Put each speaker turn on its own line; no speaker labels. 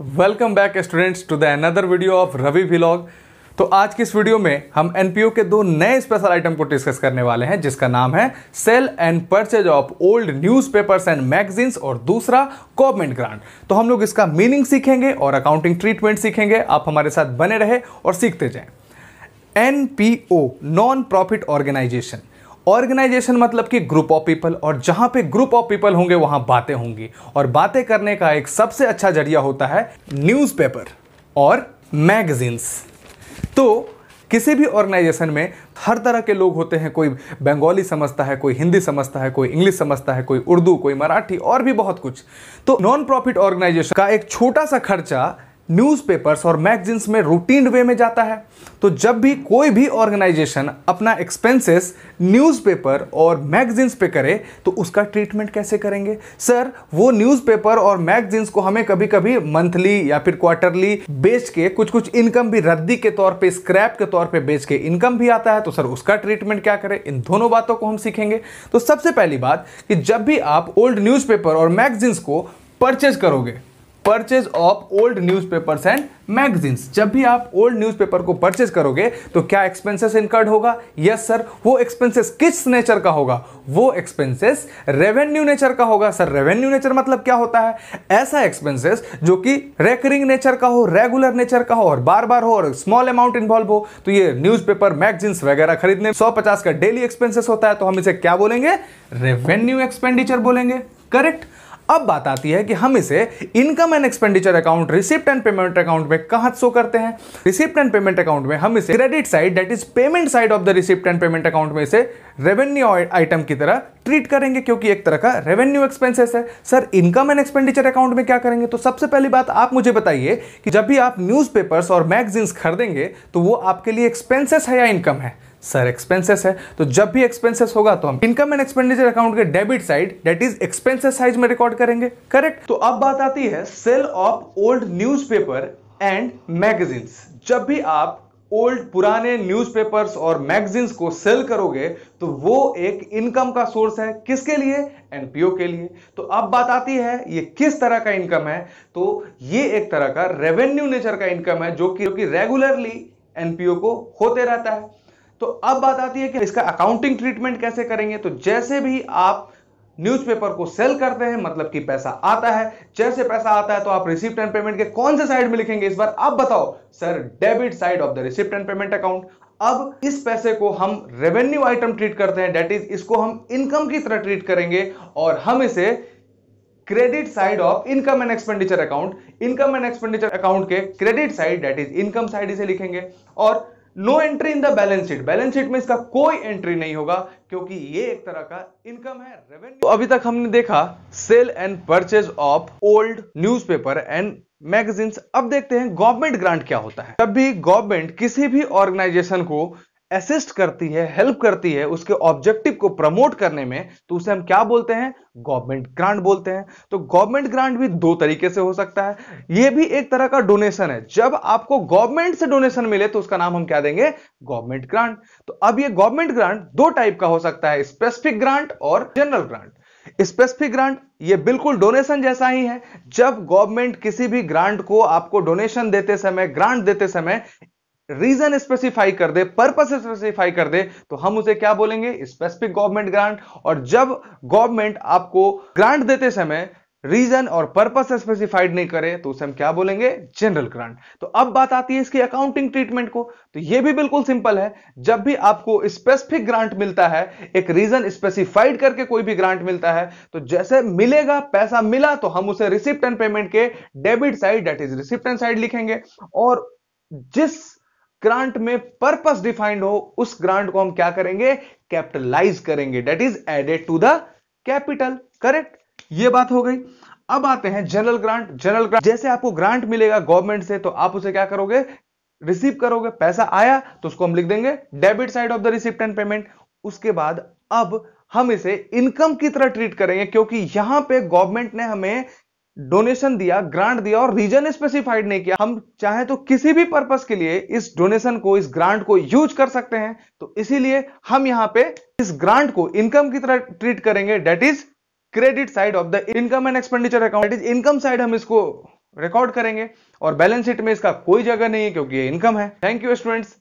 welcome back students to the another video of Ravi vlog तो आज की इस वीडियो में हम एनपीओ के दो नए स्पेशल आइटम को डिस्कस करने वाले हैं जिसका नाम है sale and purchase of old newspapers and magazines और दूसरा गवर्नमेंट ग्रांट तो हम लोग इसका मीनिंग सीखेंगे और अकाउंटिंग ट्रीटमेंट सीखेंगे आप हमारे साथ बने रहे और सीखते जाएं NPO non profit organisation organisation मतलब कि ग्रुप ऑफ पीपल और जहां पे ग्रुप ऑफ पीपल होंगे वहां बातें होंगी और बातें करने का एक सबसे अच्छा जरिया होता है न्यूज़पेपर और मैगजीन्स तो किसी भी ऑर्गेनाइजेशन में हर तरह के लोग होते हैं कोई बंगाली समझता है कोई हिंदी समझता है कोई इंग्लिश समझता है कोई उर्दू कोई मराठी और भी बहुत कुछ तो नॉन प्रॉफिट ऑर्गेनाइजेशन का एक छोटा सा खर्चा न्यूज़पेपर्स और मैगजीन्स में रूटीन वे में जाता है तो जब भी कोई भी ऑर्गेनाइजेशन अपना एक्सपेंसेस न्यूज़पेपर और मैगजीन्स पे करे तो उसका ट्रीटमेंट कैसे करेंगे सर वो न्यूज़पेपर और मैगजीन्स को हमें कभी कभी मंथली या फिर क्वार्टरली बेच के कुछ कुछ इनकम भी रद्दी के तौर पर स्क्रैप के तौर पर बेच के इनकम भी आता है तो सर उसका ट्रीटमेंट क्या करें इन दोनों बातों को हम सीखेंगे तो सबसे पहली बात कि जब भी आप ओल्ड न्यूज़पेपर और मैगजीन्स को परचेज करोगे purchase of old newspapers and magazines जब भी आप ओल्ड न्यूज़पेपर को परचेज करोगे तो क्या एक्सपेंसेस इनकर्ड होगा यस सर वो एक्सपेंसेस किस नेचर का होगा वो एक्सपेंसेस रेवेन्यू नेचर का होगा सर रेवेन्यू नेचर मतलब क्या होता है ऐसा एक्सपेंसेस जो कि रेकरिंग नेचर का हो रेगुलर नेचर का हो और बार बार हो और स्मॉल अमाउंट इन्वॉल्व हो तो ये पेपर मैगजीन्स वगैरह खरीदने सौ पचास का डेली एक्सपेंसेस होता है तो हम इसे क्या बोलेंगे रेवेन्यू एक्सपेंडिचर बोलेंगे करेक्ट अब बात आती है कि हम इसे income and expenditure account receipt and payment account में कहां शो करते हैं रिसिप्ट एंड पेमेंट अकाउंट में हम इसे credit side that is payment side of the receipt and payment account में इसे रेवेन्यू आइटम की तरह ट्रीट करेंगे क्योंकि एक तरह का रेवेन्यू एक्सपेंसेस है sir income and expenditure account में क्या करेंगे तो सबसे पहली बात आप मुझे बताइए कि जब भी आप न्यूज़पेपर्स और मैगजीन्स खरीदेंगे तो वो आपके लिए एक्सपेंसेस है या इनकम है सर एक्सपेंसेस है तो जब भी एक्सपेंसेस होगा तो हम इनकम एंड एक्सपेंडिचर अकाउंट के debit side that is expenses side में रिकॉर्ड करेंगे करेक्ट तो अब बात आती है sale of old newspaper and magazines जब भी आप ओल्ड पुराने न्यूज़पेपर्स और मैगजीन्स को सेल करोगे तो वो एक इनकम का सोर्स है किसके लिए एनपीओ के लिए तो अब बात आती है ये किस तरह का इनकम है तो ये एक तरह का रेवेन्यू नेचर का इनकम है जो कि जो कि रेगुलरली एनपीओ को होते रहता है तो अब बात आती है कि इसका अकाउंटिंग ट्रीटमेंट कैसे करेंगे तो जैसे भी आप न्यूज़पेपर को सेल करते हैं मतलब कि पैसा आता है जैसे पैसा आता है तो आप रिसिप्ट एंड पेमेंट के कौन से साइड में लिखेंगे इस बार आप बताओ sir debit side of the receipt and payment account अब इस पैसे को हम रेवेन्यू आइटम ट्रीट करते हैं डेट इज इसको हम इनकम की तरह ट्रीट करेंगे और हम इसे credit side of income and expenditure account income and expenditure account के credit side that is income side इसे लिखेंगे और no entry in the balance sheet balance sheet में इसका कोई एंट्री नहीं होगा क्योंकि ये एक तरह का इनकम है रेवेन्यू तो अभी तक हमने देखा sale and purchase of old newspaper and magazines अब देखते हैं गवर्नमेंट ग्रांट क्या होता है जब भी गवर्नमेंट किसी भी ऑर्गेनाइजेशन को असिस्ट करती है हेल्प करती है उसके ऑब्जेक्टिव को प्रमोट करने में तो उसे हम क्या बोलते हैं गवर्नमेंट ग्रांट बोलते हैं तो गवर्नमेंट ग्रांट भी दो तरीके से हो सकता है यह भी एक तरह का डोनेशन है जब आपको गवर्नमेंट से डोनेशन मिले तो उसका नाम हम क्या देंगे गवर्नमेंट ग्रांट तो अब यह गवर्नमेंट ग्रांट दो टाइप का हो सकता है स्पेसिफिक ग्रांट और जनरल ग्रांट स्पेसिफिक ग्रांट ये बिल्कुल डोनेशन जैसा ही है जब गवर्नमेंट किसी भी ग्रांट को आपको डोनेशन देते समय ग्रांट देते समय रीजन स्पेसिफाई कर दे पर्पस स्पेसिफाई कर दे तो हम उसे क्या बोलेंगे स्पेसिफिक गवर्नमेंट ग्रांट और जब गवर्नमेंट आपको ग्रांट देते समय रीजन और पर्पस स्पेसिफाइड नहीं करे तो उसे हम क्या बोलेंगे जनरल ग्रांट तो अब बात आती है इसकी अकाउंटिंग ट्रीटमेंट को तो ये भी बिल्कुल सिंपल है जब भी आपको स्पेसिफिक ग्रांट मिलता है एक रीजन स्पेसिफाइड करके कोई भी ग्रांट मिलता है तो जैसे मिलेगा पैसा मिला तो हम उसे रिसिप्ट एंड पेमेंट के debit side that is receipt and side लिखेंगे और जिस ग्रांट में पर्पस डिफाइंड हो उस ग्रांट को हम क्या करेंगे कैपिटलाइज करेंगे that is added to the capital correct ये बात हो गई अब आते हैं जनरल ग्रांट जनरल ग्रांट जैसे आपको ग्रांट मिलेगा गवर्नमेंट से तो आप उसे क्या करोगे रिसीव करोगे पैसा आया तो उसको हम लिख देंगे debit side of the receipt and payment उसके बाद अब हम इसे इनकम की तरह ट्रीट करेंगे क्योंकि यहां पे गवर्नमेंट ने हमें डोनेशन दिया ग्रांट दिया और रीजन स्पेसिफाइड नहीं किया हम चाहे तो किसी भी पर्पस के लिए इस डोनेशन को इस ग्रांट को यूज कर सकते हैं तो इसीलिए हम यहां पे इस ग्रांट को इनकम की तरह ट्रीट करेंगे that is credit side of the income and expenditure account is income side हम इसको रिकॉर्ड करेंगे और बैलेंस शीट में इसका कोई जगह नहीं है क्योंकि ये इनकम है थैंक यू स्टूडेंट्स